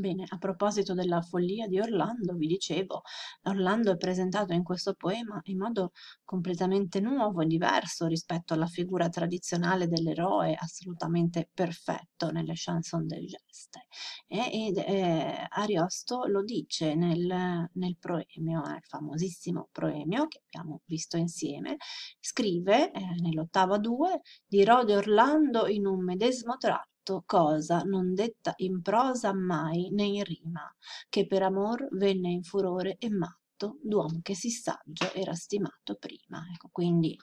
Bene, a proposito della follia di Orlando, vi dicevo, Orlando è presentato in questo poema in modo completamente nuovo e diverso rispetto alla figura tradizionale dell'eroe assolutamente perfetto nelle chanson del geste. E, e, e, eh, Ariosto lo dice nel, nel proemio, eh, il famosissimo proemio che abbiamo visto insieme, scrive eh, nell'ottava 2 di Rode Orlando in un medesimo tratto detto cosa non detta in prosa mai né in rima, che per amor venne in furore e matto fatto d'uom che si saggio era stimato prima. Ecco, quindi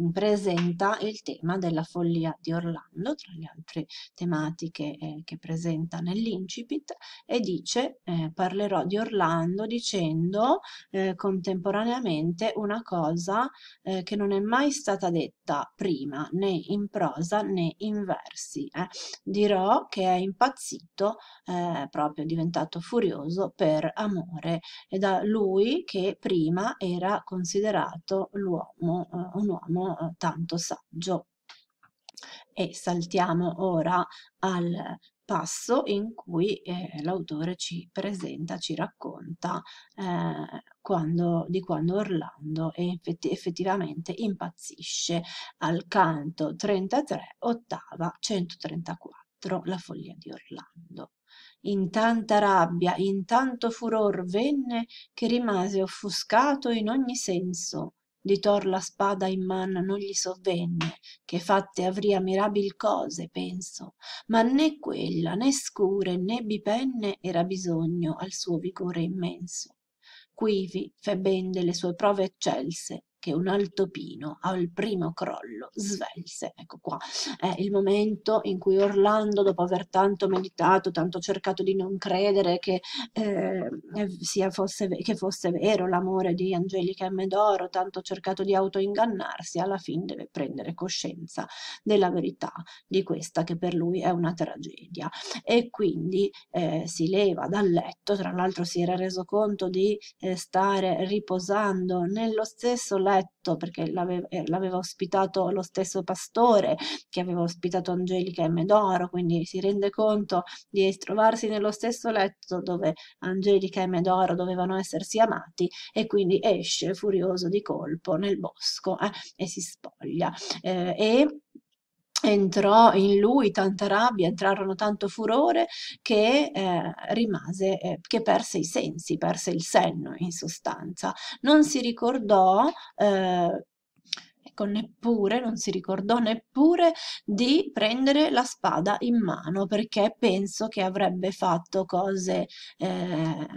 mm, presenta il tema della follia di Orlando, tra le altre tematiche eh, che presenta nell'incipit, e dice eh, parlerò di Orlando dicendo eh, contemporaneamente una cosa eh, che non è mai stata detta prima, né in prosa né in versi. Eh. Dirò che è impazzito, eh, proprio diventato furioso per amore, e da lui lui che prima era considerato l'uomo, eh, un uomo eh, tanto saggio. E saltiamo ora al passo in cui eh, l'autore ci presenta, ci racconta eh, quando, di quando Orlando effetti, effettivamente impazzisce al canto 33, ottava 134, la follia di Orlando in tanta rabbia, in tanto furor venne, che rimase offuscato in ogni senso. Di Tor la spada in man non gli sovvenne, che fatte avria mirabil cose, penso, ma né quella, né scure, né bipenne era bisogno al suo vigore immenso. Quivi fe ben delle sue prove eccelse, che un altopino al primo crollo svelse. Ecco qua, è il momento in cui Orlando, dopo aver tanto meditato, tanto cercato di non credere che, ehm, eh, sia fosse, che fosse vero l'amore di Angelica e Medoro, tanto cercato di autoingannarsi, alla fine deve prendere coscienza della verità di questa che per lui è una tragedia. E quindi eh, si leva dal letto, tra l'altro si era reso conto di eh, stare riposando nello stesso letto Loretto perché l'aveva, eh, l'aveva ospitato lo stesso pastore che aveva ospitato Angelica e Medoro, quindi si rende conto di trovarsi nello stesso letto dove Angelica e Medoro dovevano essersi amati e quindi esce furioso di colpo nel bosco eh, e si spoglia. Eh, e entrò in lui tanta rabbia, entrarono tanto furore che eh, rimase, eh, che perse i sensi, perse il senno in sostanza. Non si ricordò eh, ecco neppure, non si ricordò neppure di prendere la spada in mano perché penso che avrebbe fatto cose eh,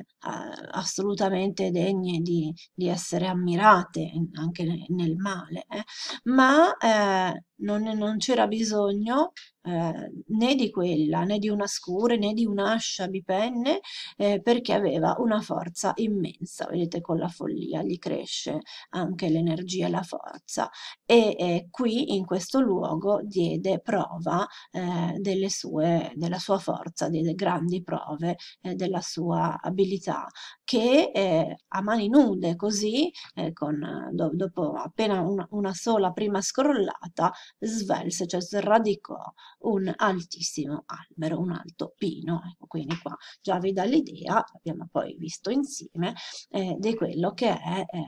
assolutamente degne di, di, essere ammirate anche nel male, eh. ma eh, non, non c'era bisogno eh, né di quella, né di una scure, né di un'ascia bipenne, eh, perché aveva una forza immensa. Vedete, con la follia gli cresce anche l'energia e la forza. E eh, qui, in questo luogo, diede prova eh, delle sue, della sua forza, diede grandi prove eh, della sua abilità che eh, a mani nude, così, eh, con, eh, do, dopo appena una, una, sola prima scrollata, svelse, cioè sradicò un altissimo albero, un alto pino. Ecco, quindi qua già vi dà l'idea, abbiamo poi visto insieme, eh, di quello che è eh,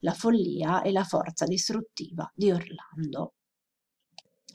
la follia e la forza distruttiva di Orlando.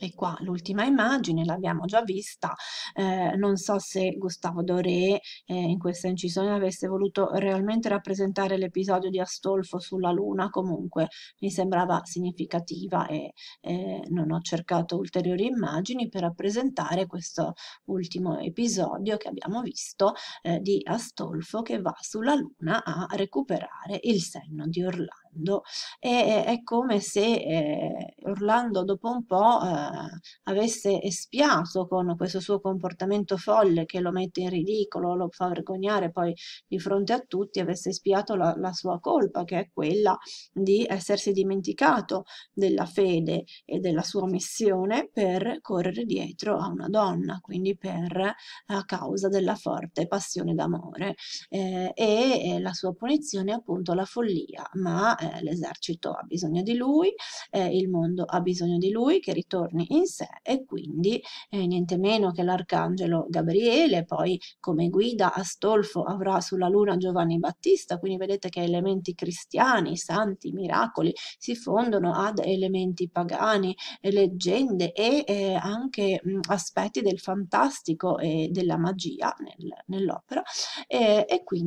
E qua l'ultima immagine, l'abbiamo già vista, eh, non so se Gustavo Doré eh, in questa incisione avesse voluto realmente rappresentare l'episodio di Astolfo sulla Luna, comunque mi sembrava significativa e eh, non ho cercato ulteriori immagini per rappresentare questo ultimo episodio che abbiamo visto eh, di Astolfo che va sulla Luna a recuperare il senno di Orlando. Orlando e è come se eh, Orlando dopo un po' eh, avesse espiato con questo suo comportamento folle che lo mette in ridicolo, lo fa vergognare poi di fronte a tutti, avesse espiato la, la sua colpa che è quella di essersi dimenticato della fede e della sua missione per correre dietro a una donna, quindi per eh, a causa della forte passione d'amore eh, e la sua punizione è appunto la follia, ma eh, l'esercito ha bisogno di lui, eh, il mondo ha bisogno di lui che ritorni in sé e quindi eh, niente meno che l'arcangelo Gabriele, poi come guida Astolfo avrà sulla luna Giovanni Battista, quindi vedete che elementi cristiani, santi, miracoli si fondono ad elementi pagani, eh, leggende e eh, anche mh, aspetti del fantastico e della magia nel, nell'opera e, eh, e quindi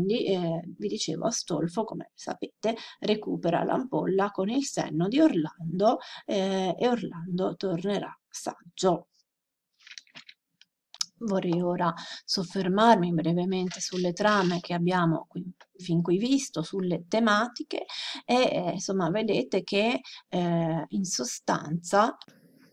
vi dicevo Astolfo come sapete recupera recupera l'ampolla con il senno di Orlando eh, e Orlando tornerà saggio. Vorrei ora soffermarmi brevemente sulle trame che abbiamo qui, fin qui visto, sulle tematiche e eh, insomma vedete che eh, in sostanza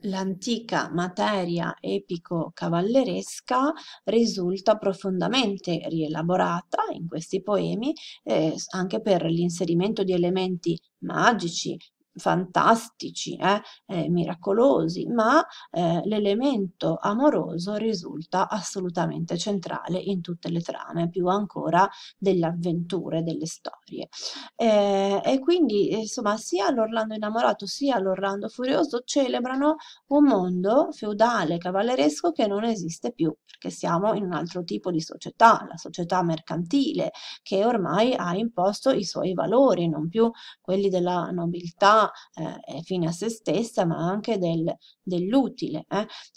l'antica materia epico-cavalleresca risulta profondamente rielaborata in questi poemi eh, anche per l'inserimento di elementi magici, fantastici, eh, eh, miracolosi, ma eh, l'elemento amoroso risulta assolutamente centrale in tutte le trame, più ancora delle avventure, delle storie. Eh, e quindi, insomma, sia l'Orlando innamorato sia l'Orlando furioso celebrano un mondo feudale, cavalleresco che non esiste più, perché siamo in un altro tipo di società, la società mercantile, che ormai ha imposto i suoi valori, non più quelli della nobiltà, eh, fine a se stessa, ma anche del, dell'utile.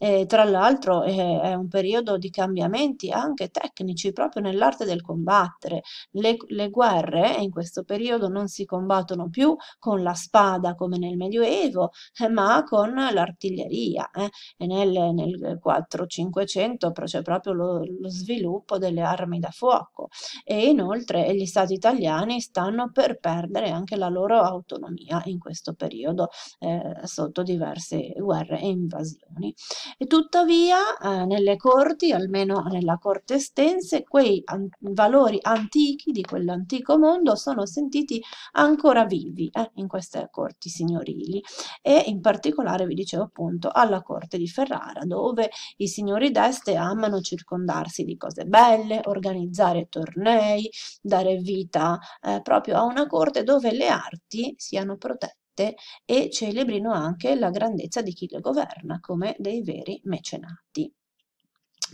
Eh. tra l'altro eh, è un periodo di cambiamenti anche tecnici proprio nell'arte del combattere. Le, le guerre eh, in questo periodo non si combattono più con la spada come nel Medioevo, eh, ma con l'artiglieria. E nel, nel 4-500 c'è proprio lo, lo sviluppo delle armi da fuoco e inoltre gli stati italiani stanno per perdere anche la loro autonomia in questo questo periodo eh, sotto diverse guerre e invasioni. E tuttavia eh, nelle corti, almeno nella corte estense, quei an valori antichi di quell'antico mondo sono sentiti ancora vivi eh, in queste corti signorili e in particolare vi dicevo appunto alla corte di Ferrara dove i signori d'este amano circondarsi di cose belle, organizzare tornei, dare vita eh, proprio a una corte dove le arti siano protette elite e celebrino anche la grandezza di chi le governa come dei veri mecenati.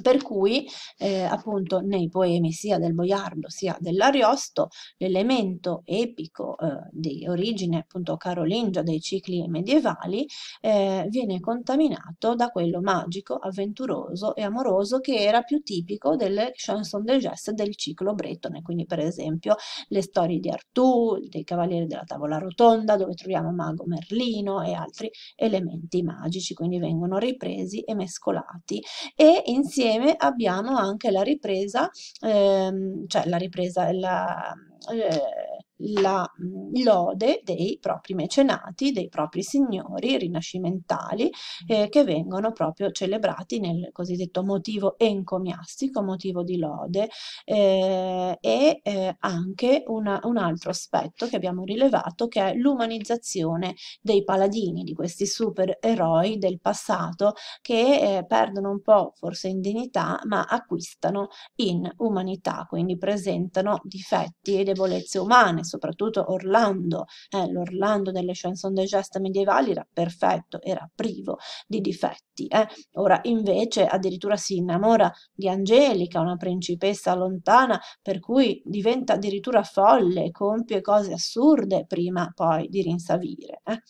Per cui eh, appunto nei poemi sia del Boiardo sia dell'Ariosto l'elemento epico eh, di origine appunto carolingia dei cicli medievali eh, viene contaminato da quello magico, avventuroso e amoroso che era più tipico delle chanson de geste del ciclo bretone, quindi per esempio le storie di Artù, dei Cavalieri della Tavola Rotonda dove troviamo Mago Merlino e altri elementi magici, quindi vengono ripresi e mescolati e insieme insieme abbiamo anche la ripresa, ehm, cioè la ripresa, la, eh, la lode dei propri mecenati, dei propri signori rinascimentali mm. eh, che vengono proprio celebrati nel cosiddetto motivo encomiastico, motivo di lode eh, e eh, anche una, un altro aspetto che abbiamo rilevato che è l'umanizzazione dei paladini, di questi supereroi del passato che eh, perdono un po' forse in dignità ma acquistano in umanità, quindi presentano difetti e debolezze umane soprattutto Orlando, eh, l'Orlando delle chanson de geste medievali era perfetto, era privo di difetti. Eh. Ora invece addirittura si innamora di Angelica, una principessa lontana, per cui diventa addirittura folle, compie cose assurde prima poi di rinsavire. Eh.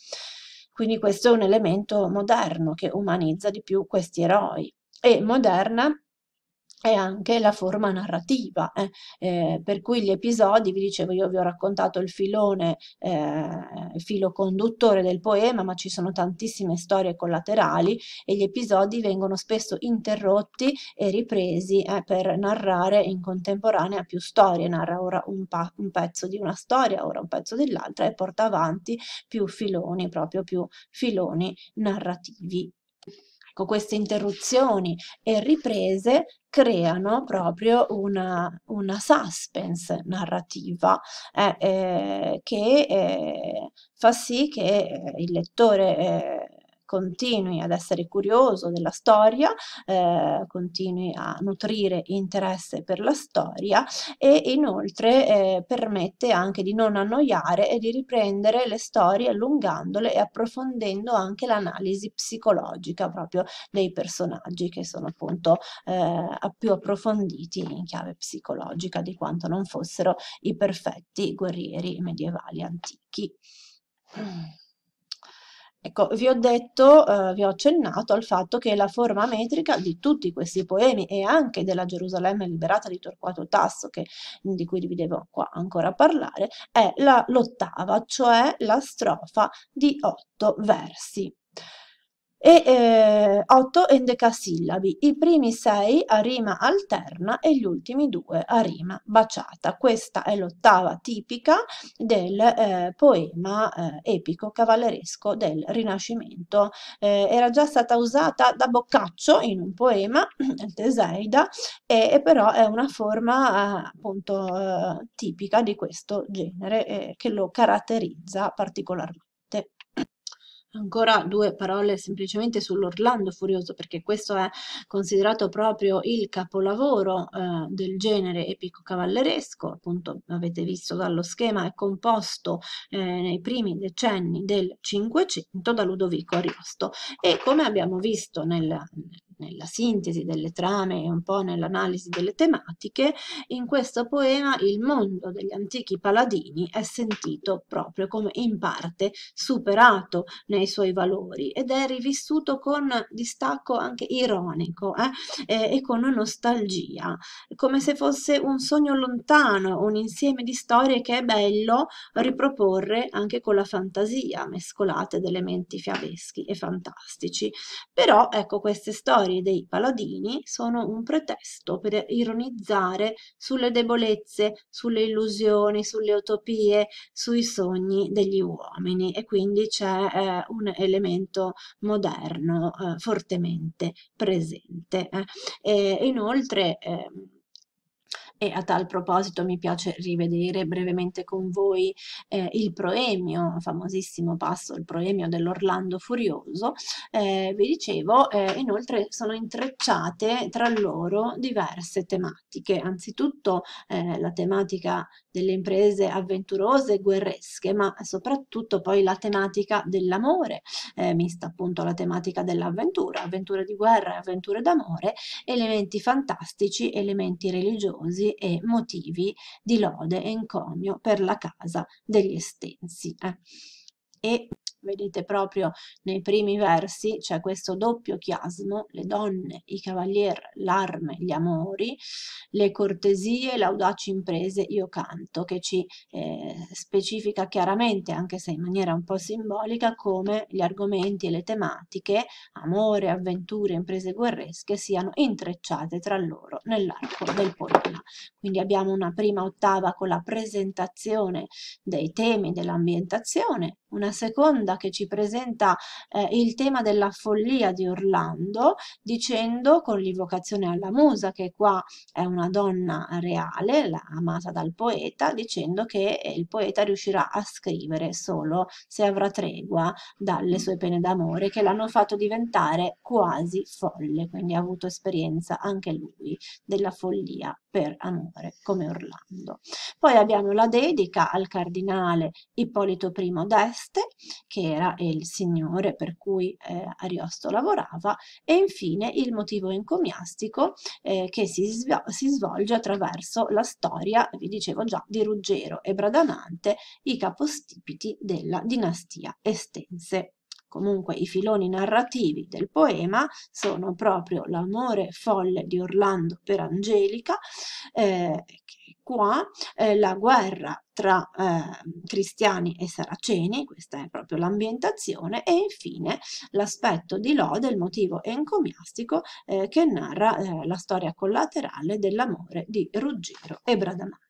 Quindi questo è un elemento moderno che umanizza di più questi eroi. E moderna e anche la forma narrativa, eh? Eh, per cui gli episodi, vi dicevo, io vi ho raccontato il filone, eh, il filo conduttore del poema, ma ci sono tantissime storie collaterali e gli episodi vengono spesso interrotti e ripresi eh, per narrare in contemporanea più storie, narra ora un, un pezzo di una storia, ora un pezzo dell'altra e porta avanti più filoni, proprio più filoni narrativi. Ecco, queste interruzioni e riprese creano proprio una, una suspense narrativa eh, eh, che eh, fa sì che eh, il lettore eh, continui ad essere curioso della storia, eh, continui a nutrire interesse per la storia e inoltre eh, permette anche di non annoiare e di riprendere le storie allungandole e approfondendo anche l'analisi psicologica proprio dei personaggi che sono appunto eh, più approfonditi in chiave psicologica di quanto non fossero i perfetti guerrieri medievali antichi. Mm. Ecco, vi ho detto, eh, vi ho accennato al fatto che la forma metrica di tutti questi poemi e anche della Gerusalemme liberata di Torquato Tasso, che, di cui vi devo qua ancora parlare, è l'ottava, cioè la strofa di otto versi e eh, 8 endecasillabi. I primi sei a rima alterna e gli ultimi due a rima baciata. Questa è l'ottava tipica del eh, poema eh, epico cavalleresco del Rinascimento. Eh, era già stata usata da Boccaccio in un poema, il Teseida, e, e, però è una forma eh, appunto eh, tipica di questo genere che lo caratterizza particolarmente. Ancora due parole semplicemente sull'Orlando Furioso, perché questo è considerato proprio il capolavoro eh, del genere epico cavalleresco, appunto avete visto dallo schema, è composto eh, nei primi decenni del Cinquecento da Ludovico Ariosto e come abbiamo visto nel, nella sintesi delle trame e un po' nell'analisi delle tematiche, in questo poema il mondo degli antichi paladini è sentito proprio come in parte superato nei suoi valori ed è rivissuto con distacco anche ironico eh? e, e con nostalgia, come se fosse un sogno lontano, un insieme di storie che è bello riproporre anche con la fantasia, mescolate ad elementi fiabeschi e fantastici. Però ecco queste storie storie dei Paladini sono un pretesto per ironizzare sulle debolezze, sulle illusioni, sulle utopie, sui sogni degli uomini e quindi c'è eh, un elemento moderno eh, fortemente presente. Eh. E inoltre ehm, e a tal proposito mi piace rivedere brevemente con voi eh, il proemio, famosissimo passo, il proemio dell'Orlando Furioso, eh, vi dicevo, eh, inoltre sono intrecciate tra loro diverse tematiche, anzitutto eh, la tematica delle imprese avventurose e guerresche, ma soprattutto poi la tematica dell'amore, eh, mista appunto alla tematica dell'avventura, avventure di guerra e avventure d'amore, elementi fantastici, elementi religiosi, e motivi di lode e encomio per la casa degli estensi. Eh. E vedete proprio nei primi versi, c'è questo doppio chiasmo, le donne, i cavalier, l'arme, gli amori, le cortesie, l'audaci imprese, io canto, che ci eh, specifica chiaramente, anche se in maniera un po' simbolica, come gli argomenti e le tematiche, amore, avventure, imprese guerresche, siano intrecciate tra loro nell'arco del poema. Quindi abbiamo una prima ottava con la presentazione dei temi dell'ambientazione, una seconda che ci presenta eh, il tema della follia di Orlando, dicendo con l'invocazione alla musa, che qua è una donna reale, amata dal poeta, dicendo che eh, il poeta riuscirà a scrivere solo se avrà tregua dalle sue pene d'amore, che l'hanno fatto diventare quasi folle, quindi ha avuto esperienza anche lui della follia per amore, come Orlando. Poi abbiamo la dedica al cardinale Ippolito I d'Est, Oreste, che era il signore per cui eh, Ariosto lavorava, e infine il motivo encomiastico eh, che si, svol si, svolge attraverso la storia, vi dicevo già, di Ruggero e Bradamante, i capostipiti della dinastia estense. Comunque i filoni narrativi del poema sono proprio l'amore folle di Orlando per Angelica, eh, qua eh, la guerra tra eh, cristiani e saraceni, questa è proprio l'ambientazione, e infine l'aspetto di lode, il motivo encomiastico eh, che narra eh, la storia collaterale dell'amore di Ruggero e Bradamante.